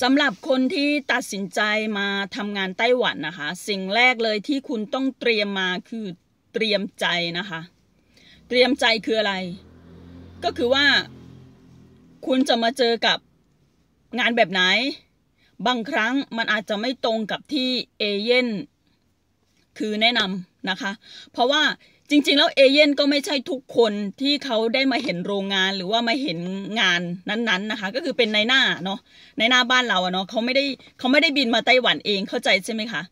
สำหรับคนที่ตัดสินใจมาทำงานไต้หวันนะคะ สิ่งแรกเลยที่คุณต้องเตรียมมาคือเตรียมใจนะคะ เตรียมใจคืออะไร ก็คือว่าคุณจะมาเจอกับงานแบบไหน บางครั้งมันอาจจะไม่ตรงกับที่เอเย่นคือแนะนำนะคะ เพราะว่าจริงๆแล้วเอเย่นก็ไม่ใช่ทุกคนที่เขาได้มาเห็นโรงงานหรือว่ามาเห็นงานนั้นๆนะคะ ก็คือเป็นในหน้าเนาะในหน้าบ้านเราอะเนาะเขาไม่ได้เขาไม่ได้บินมาไต้หวันเองเข้าใจใช่ไหมคะ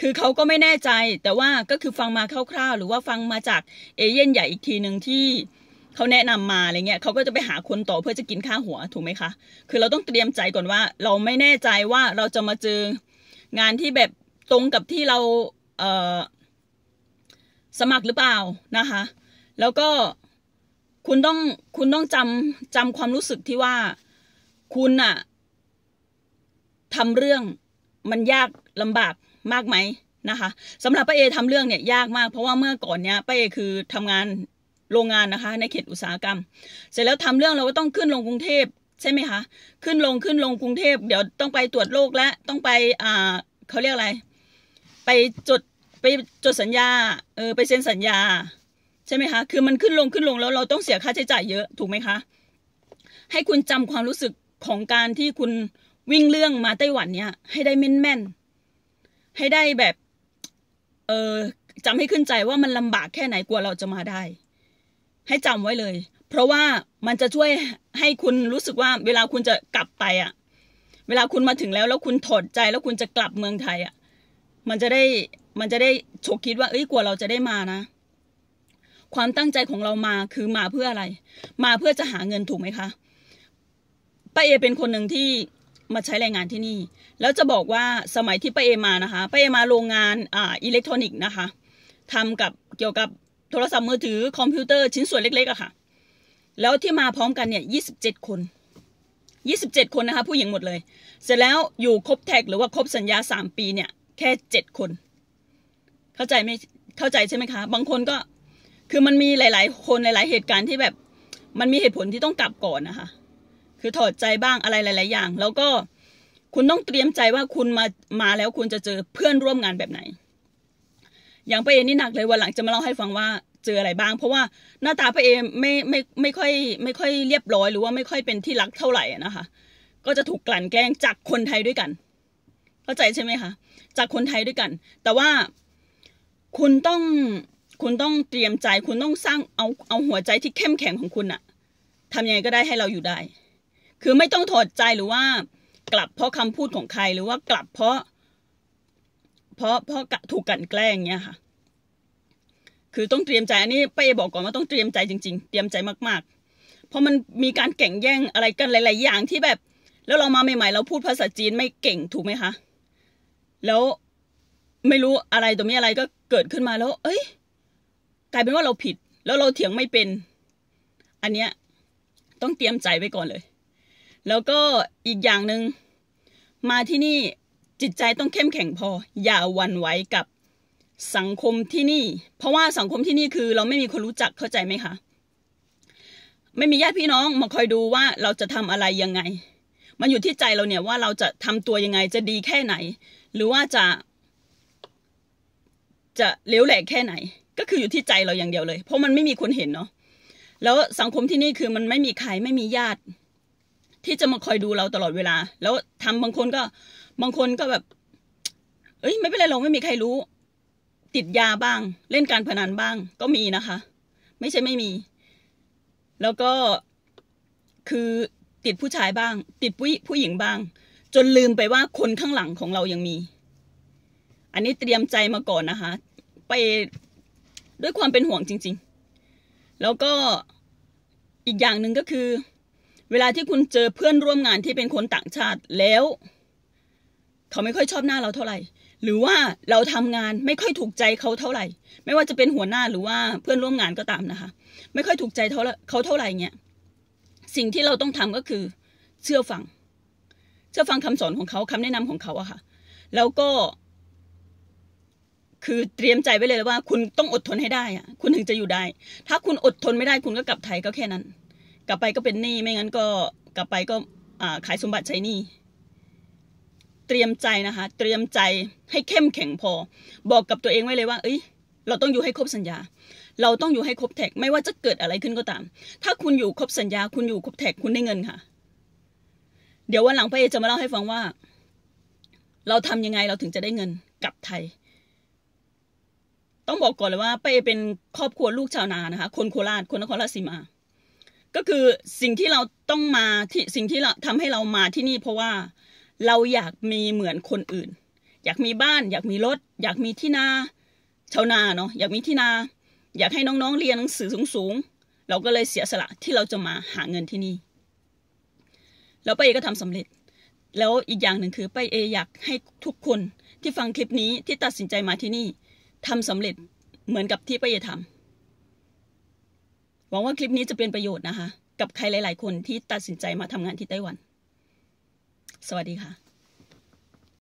คือเขาก็ไม่แน่ใจแต่ว่าก็คือฟังมาคร่าวๆ หรือว่าฟังมาจากเอเย่นใหญ่อีกทีหนึ่งที่เขาแนะนำมาอะไรเงี้ยเขาก็จะไปหาคนต่อเพื่อจะกินค่าหัวถูกไหมคะคือเราต้องเตรียมใจก่อนว่า เราไม่แน่ใจว่าเราจะมาเจองานที่แบบตรงกับที่เราเอ่อสมัครหรือเปล่านะคะแล้วก็คุณต้องคุณต้องจำจำความรู้สึกที่ว่าคุณอะทำเรื่องมันยากลำบากมากไหมนะคะสำหรับป้าเอทำเรื่องเนี่ยยากมาก เพราะว่าเมื่อก่อนเนี้ยป้าเอคือทำงานโรงงานนะคะ ในเขตอุตสาหกรรม เสร็จแล้วทำเรื่องเราก็ต้องขึ้นลงกรุงเทพใช่ไหมคะขึ้นลงขึ้นลงกรุงเทพเดี๋ยวต้องไปตรวจโรคและต้องไปอ่าเขาเรียกอะไร ไปจดไปจดสัญญา เออไปเซ็นสัญญา ใช่ไหมคะ คือมันขึ้นลงขึ้นลงแล้วเราต้องเสียค่าใช้จ่ายเยอะถูกไหมคะ ให้คุณจำความรู้สึกของการที่คุณวิ่งเรื่องมาไต้หวันเนี่ยให้ได้แม่นแม่นให้ได้แบบ เออจำให้ขึ้นใจว่ามันลำบากแค่ไหนกลัวเราจะมาได้ ให้จำไว้เลย เพราะว่ามันจะช่วยให้คุณรู้สึกว่า เวลาคุณจะกลับไปอะเวลาคุณมาถึงแล้ว แล้วคุณถอดใจ แล้วคุณจะกลับเมืองไทยอะมันจะได้มันจะได้ฉกคิดว่า เอ้ยกลัวเราจะได้มานะ ความตั้งใจของเรามา คือมาเพื่ออะไร มาเพื่อจะหาเงินถูกไหมคะ ป้าเอเป็นคนหนึ่งที่มาใช้แรงงานที่นี่ แล้วจะบอกว่าสมัยที่ป้าเอมานะคะ ป้าเอมาโรงงานอ่า อิเล็กทรอนิกส์นะคะ ทำกับเกี่ยวกับโทรศัพท์มือถือคอมพิวเตอร์ชิ้นส่วนเล็กๆอะค่ะ แล้วที่มาพร้อมกันเนี่ย ยี่สิบเจ็ดคน ยี่สิบเจ็ดคนนะคะ ผู้หญิงหมดเลย เสร็จแล้วอยู่ครบแท็กหรือว่าครบสัญญาสามปีเนี่ย แค่เจ็ดคนเข้าใจไม่เข้าใจใช่ไหมคะ บางคนก็ คือมันมีหลาย ๆ คนหลาย ๆเหตุการณ์ที่แบบ มันมีเหตุผลที่ต้องกลับก่อนนะคะ คือถอดใจบ้างอะไรหลาย ๆ อย่าง แล้วก็คุณต้องเตรียมใจว่าคุณมา มาแล้วคุณจะเจอเพื่อนร่วมงานแบบไหน อย่างพระเอนี่หนักเลยวันหลังจะมาเล่าให้ฟังว่าเจออะไรบ้าง เพราะว่าหน้าตาพระเอไม่ ไม่ ไม่ค่อย ไม่ค่อยเรียบร้อยหรือว่าไม่ค่อยเป็นที่รักเท่าไหร่นะคะ ก็จะถูกกลั่นแกล้งจากคนไทยด้วยกัน เข้าใจใช่ไหมคะ จากคนไทยด้วยกัน แต่ว่าคุณต้องคุณต้องเตรียมใจ คุณต้องสร้างเอาเอาหัวใจที่เข้มแข็งของคุณอะทำยังไงก็ได้ให้เราอยู่ได้ คือไม่ต้องถอดใจหรือว่า กลับเพราะคำพูดของใคร หรือว่ากลับเพราะ เพราะเพราะถูกกันแกล้งเนี้ยค่ะ คือต้องเตรียมใจอันนี้ไปบอกก่อนว่าต้องเตรียมใจจริง ๆ เตรียมใจมากๆ เพราะมันมีการแข่งแย่งอะไรกันหลาย ๆ อย่างที่แบบ แล้วเรามาใหม่ๆเราพูดภาษาจีนไม่เก่งถูกไหมคะแล้วไม่รู้อะไรตัวนี้อะไรก็เกิดขึ้นมาแล้ว เอ้ยกลายเป็นว่าเราผิด แล้วเราเถียงไม่เป็น อันเนี้ยต้องเตรียมใจไว้ก่อนเลย แล้วก็อีกอย่างหนึง่งมาที่นี่จิตใจต้องเข้มแข็งพอ อย่าวันไหวกับสังคมที่นี่ เพราะว่าสังคมที่นี่คือเราไม่มีคนรู้จักเข้าใจไหมคะ ไม่มีญาติพี่น้องมาคอยดูว่าเราจะทำอะไรยังไง มันอยู่ที่ใจเราเนี่ยว่าเราจะทำตัวยังไงจะดีแค่ไหน หรือว่าจะจะเลี้ยวแหลกแค่ไหน ก็คืออยู่ที่ใจเราอย่างเดียวเลย เพราะมันไม่มีคนเห็นเนาะแล้วสังคมที่นี่คือมันไม่มีใครไม่มีญาติ ที่จะมา คอยดูเราตลอดเวลา แล้วทำบางคนก็ บางคนก็แบบเอ้ยไม่เป็นไรเราไม่มีใครรู้ ติดยาบ้าง เล่นการพนันบ้างก็มีนะคะ ไม่ใช่ไม่มี แล้วก็คือติดผู้ชายบ้าง ติดผู้ผู้หญิงบ้าง จนลืมไปว่าคนข้างหลังของเรายังมี อันนี้เตรียมใจมาก่อนนะคะไปด้วยความเป็นห่วงจริง ๆ แล้วก็อีกอย่างหนึ่งก็คือ เวลาที่คุณเจอเพื่อนร่วมงานที่เป็นคนต่างชาติแล้ว เขาไม่ค่อยชอบหน้าเราเท่าไหร่ หรือว่าเราทำงานไม่ค่อยถูกใจเขาเท่าไหร่ ไม่ว่าจะเป็นหัวหน้าหรือว่าเพื่อนร่วมงานก็ตามนะคะ ไม่ค่อยถูกใจเขาเท่าไหร่เนี่ยสิ่งที่เราต้องทำก็คือเชื่อฟังเชื่อฟังคำสอนของเขาคำแนะนำของเขาอะค่ะ แล้วก็คือเตรียมใจไว้เลยว่าคุณต้องอดทนให้ได้อะคุณถึงจะอยู่ได้ ถ้าคุณอดทนไม่ได้คุณก็กลับไทยก็แค่นั้น กลับไปก็เป็นหนี้ไม่งั้นก็ กลับไปก็ขายสมบัติใช้หนี้เตรียมใจนะคะเตรียมใจให้เข้มแข็งพอ บอกกับตัวเองไว้เลยว่าเอ้ยเราต้องอยู่ให้ครบสัญญา เราต้องอยู่ให้ครบแท็กไม่ว่าจะเกิดอะไรขึ้นก็ตาม ถ้าคุณอยู่ครบสัญญาคุณอยู่ครบแท็กคุณได้เงินค่ะ เดี๋ยววันหลังพี่เอจะมาเล่าให้ฟังว่า เราทำยังไงเราถึงจะได้เงินกลับไทยต้องบอกก่อนเลยว่าป้เอเป็นครอบครัวลูกชาวนานะคะคนโคราชคนนครราชสีมา ก็คือสิ่งที่เราต้องมาที่สิ่งที่เราทำให้เรามาที่นี่ เพราะว่าเราอยากมีเหมือนคนอื่น อยากมีบ้าน อยากมีรถอยากมีที่นาชาวนาเนาะอยากมีที่นา อยากให้น้องๆเรียนหนังสือสูงๆเราก็เลยเสียสละที่เราจะมาหาเงินที่นี่แล้วป้เอก็ทำสำเร็จ แล้วอีกอย่างหนึ่งคือป้เออยากให้ทุกคนที่ฟังคลิปนี้ที่ตัดสินใจมาที่นี่ทำสำเร็จเหมือนกับที่ป้าเอทำหวังว่าคลิปนี้จะเป็นประโยชน์นะคะ กับใครหลายๆคนที่ตัดสินใจมาทำงานที่ไต้หวัน สวัสดีค่ะ